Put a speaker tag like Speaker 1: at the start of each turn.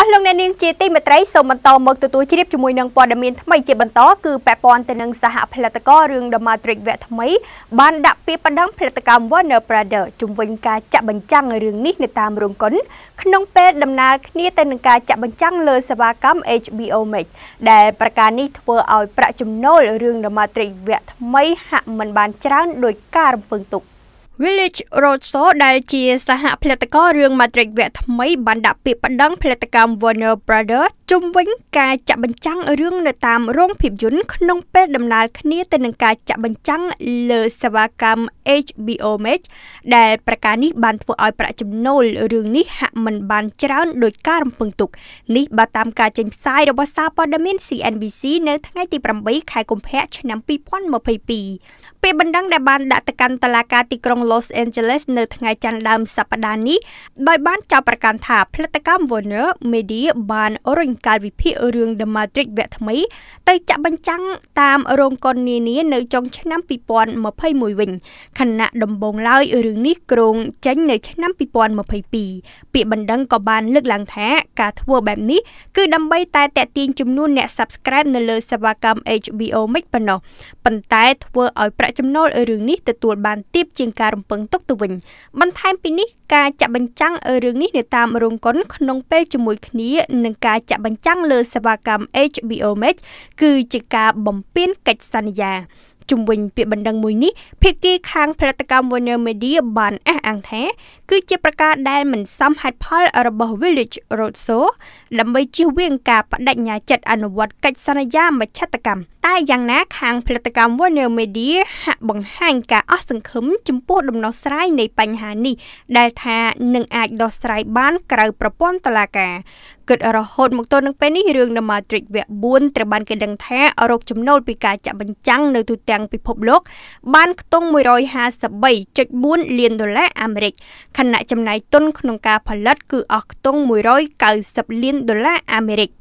Speaker 1: អស់លោកអ្នកនាងជាទីមេត្រីសូមបន្តមកទទួលជ្រាបជាមួយនឹងព័ត៌មានថ្មីជាបន្តគឺពាក់ព័ន្ធទៅនឹងសហផលិតកររឿង The Matrix វគ្គថ្មី បានដាក់ពាក្យបណ្ដឹងផលិតកម្ម Warner Brother ជំវិញការចាក់បញ្ចាំងរឿងនេះនៅតាមរោងកុនក្នុងពេលដំណើរគ្នាទៅនឹងការចាក់បញ្ចាំងលើសេវាកម្ម HBO Max ដែលប្រការនេះធ្វើឲ្យប្រាក់ចំណូលរឿង The Matrix វគ្គថ្មីហាក់មិនបានច្រើនដោយការរំពឹងទុក។ Village Roadshow ដែលជាសហផលិតកររឿង Matrix វគ្គថ្មីបានដាក់ពាក្យប្តឹងផលិតកម្ម Warner Brothers ជំវិញ ការចាក់បញ្ចាំងរឿងនៅតាមរោងភាពយន្តក្នុង ពេលដំណើរគ្នាទៅនឹងការចាក់បញ្ចាំងលើសេវាកម្ម HBO Max ដែលប្រការនេះបានធ្វើឲ្យ ប្រាក់ចំណូលរឿងនេះហាក់មិនបានច្រើនដោយការរំពឹងទុកនេះបើតាមការចេញផ្សាយរបស់សារព័ត៌មាន CNBC នៅ ថ្ងៃទី8ខែកុម្ភៈឆ្នាំ2022ពាក្យបណ្ដឹងដែលបានដាក់ទៅកាន់តុលាការទីក្រុង Los Angeles នៅថ្ងៃច័ន្ទដើមសប្តាហ៍នេះដោយបានចោទប្រកាន់ថាផលិតកម្ម Warner Media បានរញកាលវិភាគរឿង The Matrix វគ្គថ្មី ទៅចាក់បញ្ចាំងតាមរោងកុននានានៅចុងឆ្នាំ2021វិញខណៈដំបូងឡើយរឿងនេះគ្រោងចេញនៅឆ្នាំ2022ពាក្យបណ្ដឹងក៏បានលើកឡើងថា ការធ្វើបែបនេះគឺដើម្បីតែតេទៀងចំនួនអ្នក Subscribe នៅលើសេវាកម្ម HBO Max ប៉ុណ្ណោះប៉ុន្តែធ្វើឲ្យប្រាក់ចំណូលរឿងនេះទទួលបានទាបជាងការរំពឹងទុកទៅវិញបន្ថែមពីនេះការចាក់បញ្ចាំងរឿងនេះនៅតាមរោងកុនក្នុងពេលជាមួយគ្នានឹងការចាក់បញ្ចាំងលើសេវាកម្ម HBO Max គឺជាការបំពេញកិច្ចសន្យាជំវិញពាក្យបណ្ដឹងមួយនេះភាគីខាងផលិតកម្ម Warner Media បានអះអាងថាគឺជាប្រការដែលមិនសមហេតុផលរបស់ Village Roadshow ដើម្បីជៀសវាងការបដិញ្ញាចិត្តអនុវត្តកិច្ចសន្យាមជ្ឈត្តកម្មតែយ៉ាងណាខាងផលិតកម្ម Warner Media ហាក់បង្ហាញការអស់សង្ឃឹមចំពោះដំណោះស្រាយនៃបញ្ហានេះ ដែលថានឹងអាចដោះស្រាយបាន ក្រៅប្រព័ន្ធតុលាការគិតរហូតមកទល់នឹងពេលនេះរឿង The Matrix វគ្គ4ត្រូវបានគេដឹងថារកចំណូលពីការចាក់បញ្ចាំងនៅទូទាំងពិភពលោកបានខ្ទង់153.4លានដុល្លារអាមេរិកខណៈចំណាយទុនក្នុងការផលិតគឺអស់ខ្ទង់190លានដុល្លារអាមេរិក